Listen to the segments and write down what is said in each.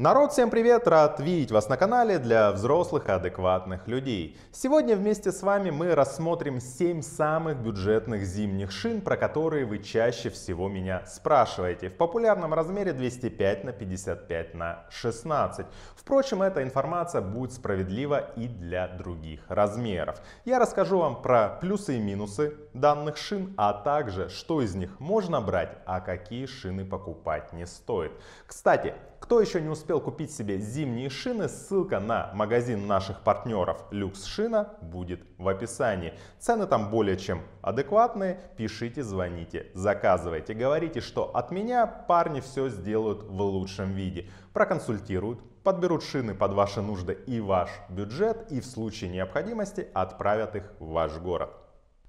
Народ, всем привет! Рад видеть вас на канале для взрослых и адекватных людей. Сегодня вместе с вами мы рассмотрим 7 самых бюджетных зимних шин, про которые вы чаще всего меня спрашиваете. В популярном размере 205 на 55 на 16. Впрочем, эта информация будет справедлива и для других размеров. Я расскажу вам про плюсы и минусы данных шин, а также что из них можно брать, а какие шины покупать не стоит. Кстати, кто еще не успел купить себе зимние шины, ссылка на магазин наших партнеров «Люкс Шина» будет в описании. Цены там более чем адекватные. Пишите, звоните, заказывайте. Говорите, что от меня парни все сделают в лучшем виде. Проконсультируют, подберут шины под ваши нужды и ваш бюджет и в случае необходимости отправят их в ваш город.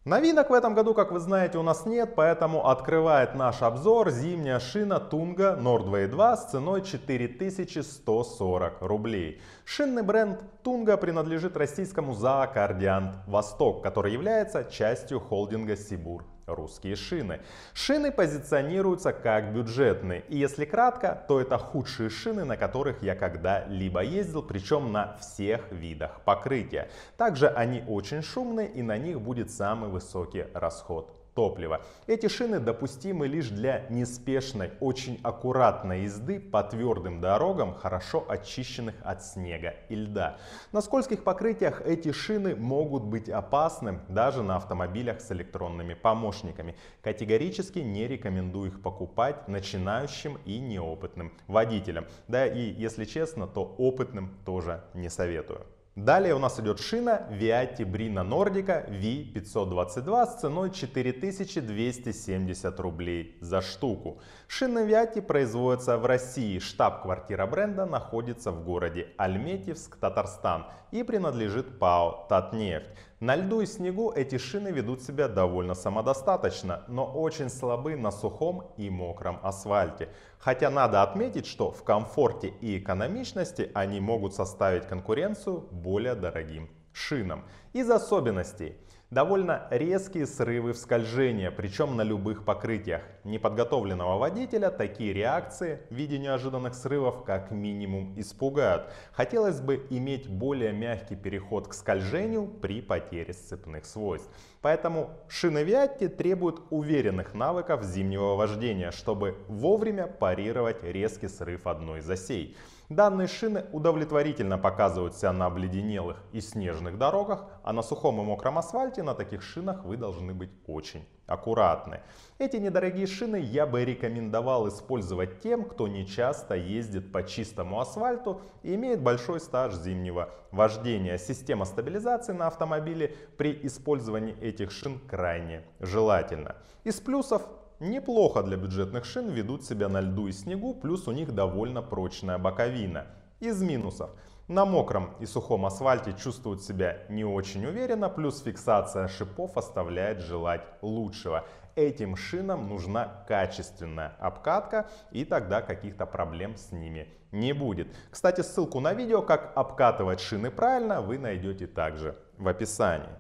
Новинок в этом году, как вы знаете, у нас нет, поэтому открывает наш обзор зимняя шина Tunga Nordway2 с ценой 4140 рублей. Шинный бренд Tunga принадлежит российскому зоокардиант «Восток», который является частью холдинга «Сибур русские шины. Шины позиционируются как бюджетные. И если кратко, то это худшие шины, на которых я когда-либо ездил, причем на всех видах покрытия. Также они очень шумные и на них будет самый высокий расход топлива. Эти шины допустимы лишь для неспешной, очень аккуратной езды по твердым дорогам, хорошо очищенных от снега и льда. На скользких покрытиях эти шины могут быть опасны даже на автомобилях с электронными помощниками. Категорически не рекомендую их покупать начинающим и неопытным водителям. Да и, если честно, то опытным тоже не советую. Далее у нас идет шина Viatti Brina Nordica V522 с ценой 4270 рублей за штуку. Шины Viatti производятся в России. Штаб-квартира бренда находится в городе Альметьевск, Татарстан и принадлежит ПАО «Татнефть». На льду и снегу эти шины ведут себя довольно самодостаточно, но очень слабы на сухом и мокром асфальте. Хотя надо отметить, что в комфорте и экономичности они могут составить конкуренцию более дорогим шинам. Из особенностей – Довольно резкие срывы в скольжении, причем на любых покрытиях. Неподготовленного водителя такие реакции в виде неожиданных срывов как минимум испугают. Хотелось бы иметь более мягкий переход к скольжению при потере сцепных свойств. Поэтому шины Виатти требуют уверенных навыков зимнего вождения, чтобы вовремя парировать резкий срыв одной из осей. Данные шины удовлетворительно показывают себя на обледенелых и снежных дорогах, а на сухом и мокром асфальте на таких шинах вы должны быть очень аккуратны. Эти недорогие шины я бы рекомендовал использовать тем, кто не часто ездит по чистому асфальту и имеет большой стаж зимнего вождения. Система стабилизации на автомобиле при использовании этих шин крайне желательна. Из плюсов неплохо для бюджетных шин ведут себя на льду и снегу, плюс у них довольно прочная боковина. Из минусов. На мокром и сухом асфальте чувствуют себя не очень уверенно, плюс фиксация шипов оставляет желать лучшего. Этим шинам нужна качественная обкатка, и тогда каких-то проблем с ними не будет. Кстати, ссылку на видео, как обкатывать шины правильно, вы найдете также в описании.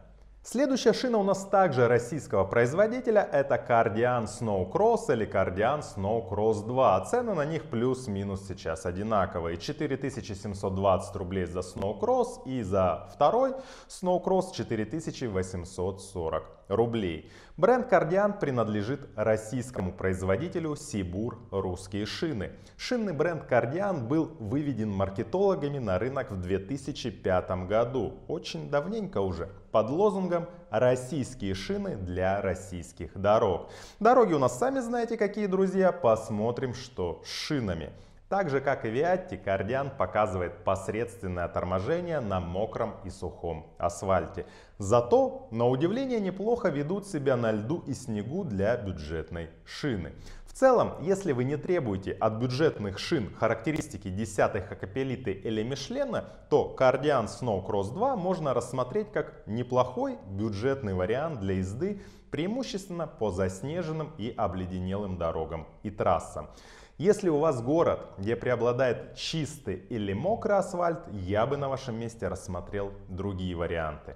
Следующая шина у нас также российского производителя, это Cardian Snow Cross или Cardian Snow Cross 2. Цены на них плюс-минус сейчас одинаковые. 4720 рублей за Snow Cross и за второй Snow Cross 4840 рублей. Бренд Cardian принадлежит российскому производителю Сибур Русские шины. Шинный бренд Cardian был выведен маркетологами на рынок в 2005 году. Очень давненько уже под лозунгом «Российские шины для российских дорог». Дороги у нас сами знаете какие, друзья, посмотрим, что с шинами. Так же, как и Виатти, Кардиан показывает посредственное торможение на мокром и сухом асфальте. Зато, на удивление, неплохо ведут себя на льду и снегу для бюджетной шины. В целом, если вы не требуете от бюджетных шин характеристики десятых хакапелиты или Мишлена, то Кардиан Snow Cross 2 можно рассмотреть как неплохой бюджетный вариант для езды преимущественно по заснеженным и обледенелым дорогам и трассам. Если у вас город, где преобладает чистый или мокрый асфальт, я бы на вашем месте рассмотрел другие варианты.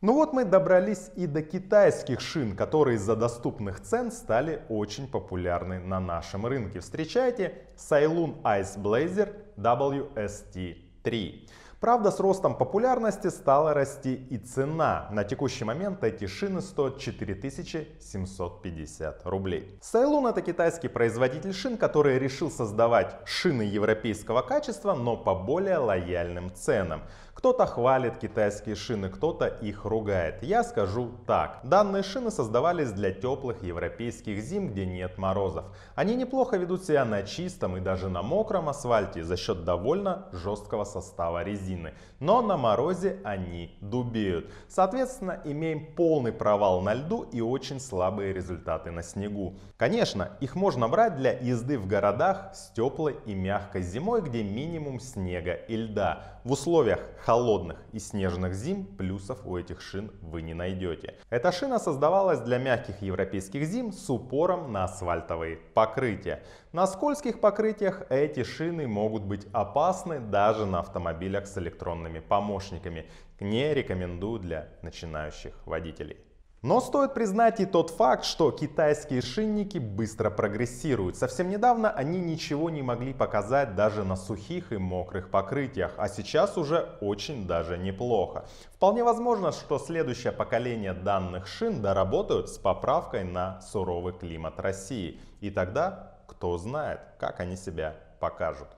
Ну вот мы добрались и до китайских шин, которые из-за доступных цен стали очень популярны на нашем рынке. Встречайте Сайлун Ice Blazer WST3. Правда, с ростом популярности стала расти и цена. На текущий момент эти шины стоят 4750 рублей. Сайлун – это китайский производитель шин, который решил создавать шины европейского качества, но по более лояльным ценам. Кто-то хвалит китайские шины, кто-то их ругает. Я скажу так. Данные шины создавались для теплых европейских зим, где нет морозов. Они неплохо ведут себя на чистом и даже на мокром асфальте за счет довольно жесткого состава резины. Но на морозе они дубеют. Соответственно, имеем полный провал на льду и очень слабые результаты на снегу. Конечно, их можно брать для езды в городах с теплой и мягкой зимой, где минимум снега и льда. В условиях холодных и снежных зим плюсов у этих шин вы не найдете. Эта шина создавалась для мягких европейских зим с упором на асфальтовые покрытия. На скользких покрытиях эти шины могут быть опасны даже на автомобилях с электронными помощниками. Не рекомендую для начинающих водителей. Но стоит признать и тот факт, что китайские шинники быстро прогрессируют. Совсем недавно они ничего не могли показать даже на сухих и мокрых покрытиях, а сейчас уже очень даже неплохо. Вполне возможно, что следующее поколение данных шин доработают с поправкой на суровый климат России. И тогда, кто знает, как они себя покажут.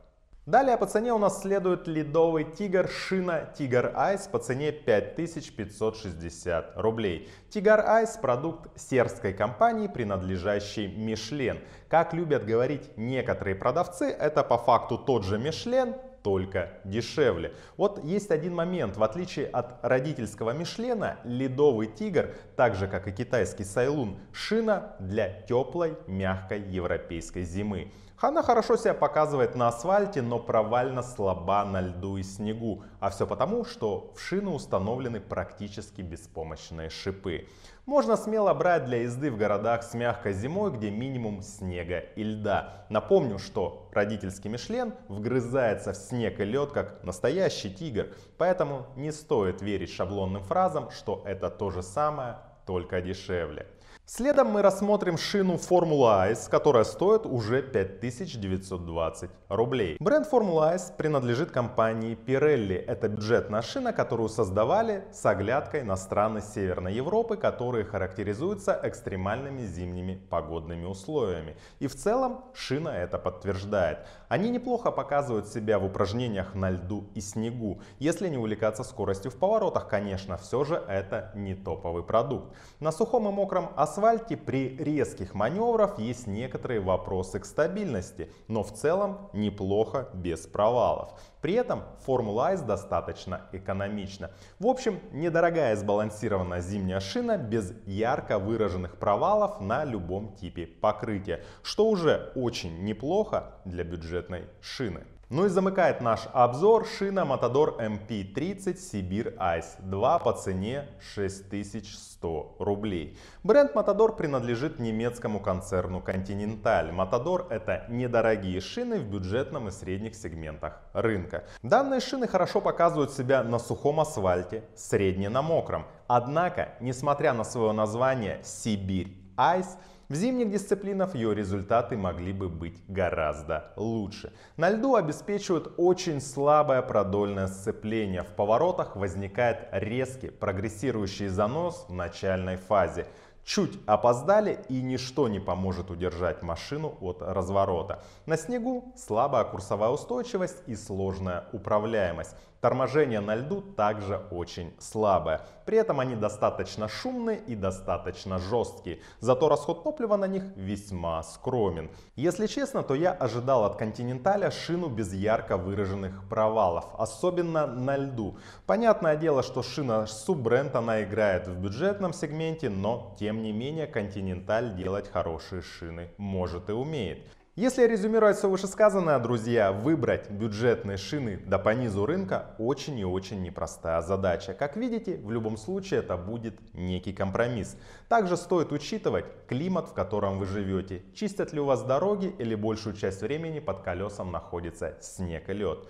Далее по цене у нас следует ледовый тигр шина Тигр Айс по цене 5560 рублей. Тигр Айс продукт сербской компании, принадлежащий Мишлен. Как любят говорить некоторые продавцы, это по факту тот же Мишлен, только дешевле. Вот есть один момент. В отличие от родительского Мишлена, ледовый тигр, так же как и китайский Сайлун, шина для теплой, мягкой европейской зимы. Она хорошо себя показывает на асфальте, но провально слаба на льду и снегу. А все потому, что в шину установлены практически беспомощные шипы. Можно смело брать для езды в городах с мягкой зимой, где минимум снега и льда. Напомню, что родительский Мишлен вгрызается в снег и лед, как настоящий тигр. Поэтому не стоит верить шаблонным фразам, что это то же самое, только дешевле. Следом мы рассмотрим шину Formula Ice, которая стоит уже 5920 рублей. Бренд Formula Ice принадлежит компании Pirelli. Это бюджетная шина, которую создавали с оглядкой на страны Северной Европы, которые характеризуются экстремальными зимними погодными условиями. И в целом шина это подтверждает. Они неплохо показывают себя в упражнениях на льду и снегу. Если не увлекаться скоростью в поворотах, конечно, все же это не топовый продукт. На сухом и мокром асфальте асфальте при резких маневрах есть некоторые вопросы к стабильности, но в целом неплохо без провалов. При этом Формула S достаточно экономична. В общем, недорогая сбалансированная зимняя шина без ярко выраженных провалов на любом типе покрытия, что уже очень неплохо для бюджетной шины. Ну и замыкает наш обзор шина Matador MP30 Сибир Айс 2 по цене 6100 рублей. Бренд Matador принадлежит немецкому концерну Continental. Matador это недорогие шины в бюджетном и средних сегментах рынка. Данные шины хорошо показывают себя на сухом асфальте, средне на мокром. Однако, несмотря на свое название «Сибирь айс, в зимних дисциплинах ее результаты могли бы быть гораздо лучше. На льду обеспечивают очень слабое продольное сцепление. В поворотах возникает резкий прогрессирующий занос в начальной фазе. Чуть опоздали и ничто не поможет удержать машину от разворота. На снегу слабая курсовая устойчивость и сложная управляемость. Торможение на льду также очень слабое. При этом они достаточно шумные и достаточно жесткие. Зато расход топлива на них весьма скромен. Если честно, то я ожидал от Континенталя шину без ярко выраженных провалов. Особенно на льду. Понятное дело, что шина суббренд она играет в бюджетном сегменте, но тем не менее Континенталь делать хорошие шины может и умеет. Если резюмировать все вышесказанное, друзья, выбрать бюджетные шины да по низу рынка очень и очень непростая задача. Как видите, в любом случае это будет некий компромисс. Также стоит учитывать климат, в котором вы живете. Чистят ли у вас дороги или большую часть времени под колесом находится снег и лед.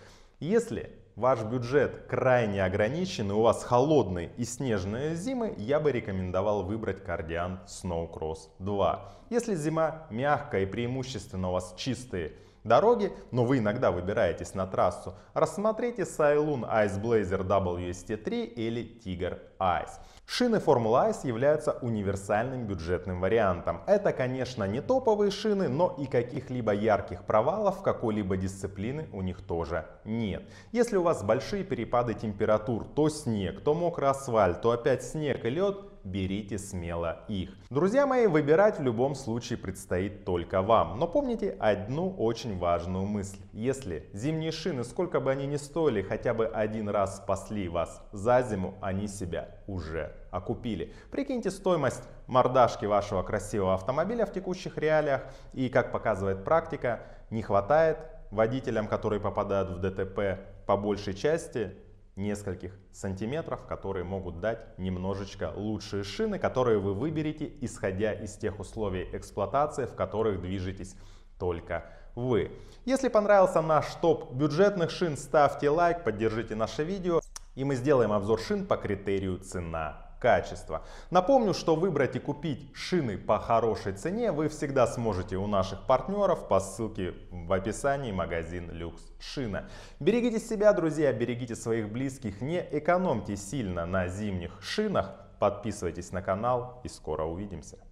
Если ваш бюджет крайне ограничен и у вас холодные и снежные зимы, я бы рекомендовал выбрать кардиан Snowcross 2. Если зима мягкая и преимущественно у вас чистые дороги, но вы иногда выбираетесь на трассу, рассмотрите Sailoon Ice Blazer WST3 или Tiger Ice. Шины Formula Ice являются универсальным бюджетным вариантом. Это, конечно, не топовые шины, но и каких-либо ярких провалов какой-либо дисциплины у них тоже нет. Если у вас большие перепады температур, то снег, то мокрый асфальт, то опять снег и лед, берите смело их. Друзья мои, выбирать в любом случае предстоит только вам. Но помните одну очень важную мысль. Если зимние шины, сколько бы они ни стоили, хотя бы один раз спасли вас за зиму, они себя уже окупили. Прикиньте стоимость мордашки вашего красивого автомобиля в текущих реалиях. И, как показывает практика, не хватает водителям, которые попадают в ДТП по большей части нескольких сантиметров, которые могут дать немножечко лучшие шины, которые вы выберете, исходя из тех условий эксплуатации, в которых движетесь только вы. Если понравился наш топ бюджетных шин, ставьте лайк, поддержите наше видео, и мы сделаем обзор шин по критерию цена качество. Напомню, что выбрать и купить шины по хорошей цене вы всегда сможете у наших партнеров по ссылке в описании магазин «Люкс Шина». Берегите себя, друзья, берегите своих близких, не экономьте сильно на зимних шинах. Подписывайтесь на канал и скоро увидимся.